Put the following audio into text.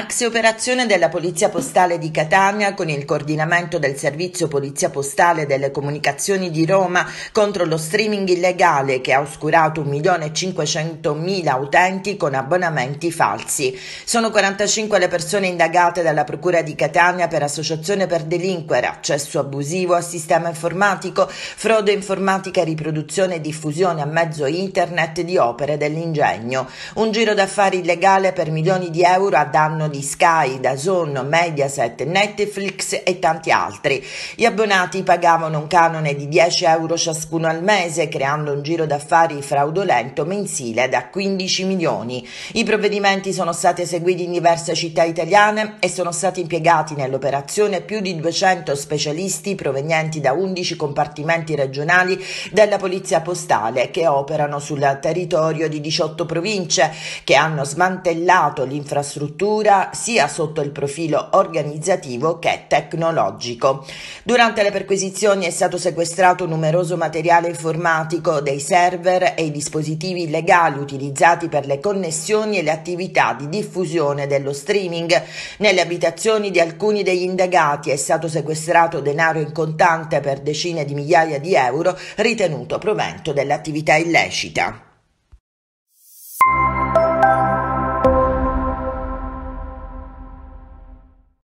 Axe operazione della Polizia Postale di Catania con il coordinamento del Servizio Polizia Postale delle Comunicazioni di Roma contro lo streaming illegale che ha oscurato 1.500.000 utenti con abbonamenti falsi. Sono 45 le persone indagate dalla Procura di Catania per associazione per delinquere, accesso abusivo a sistema informatico, frode informatica, riproduzione e diffusione a mezzo internet di opere dell'ingegno. Un giro d'affari illegale per milioni di euro a danno di Sky, Dazon, Mediaset, Netflix e tanti altri. Gli abbonati pagavano un canone di 10 euro ciascuno al mese, creando un giro d'affari fraudolento mensile da 15 milioni. I provvedimenti sono stati eseguiti in diverse città italiane e sono stati impiegati nell'operazione più di 200 specialisti provenienti da 11 compartimenti regionali della Polizia Postale che operano sul territorio di 18 province che hanno smantellato l'infrastruttura sia, sotto il profilo organizzativo che tecnologico. Durante le perquisizioni è stato sequestrato numeroso materiale informatico dei server e i dispositivi legali utilizzati per le connessioni e le attività di diffusione dello streaming. Nelle abitazioni di alcuni degli indagati è stato sequestrato denaro in contante per decine di migliaia di euro ritenuto provento dell'attività illecita.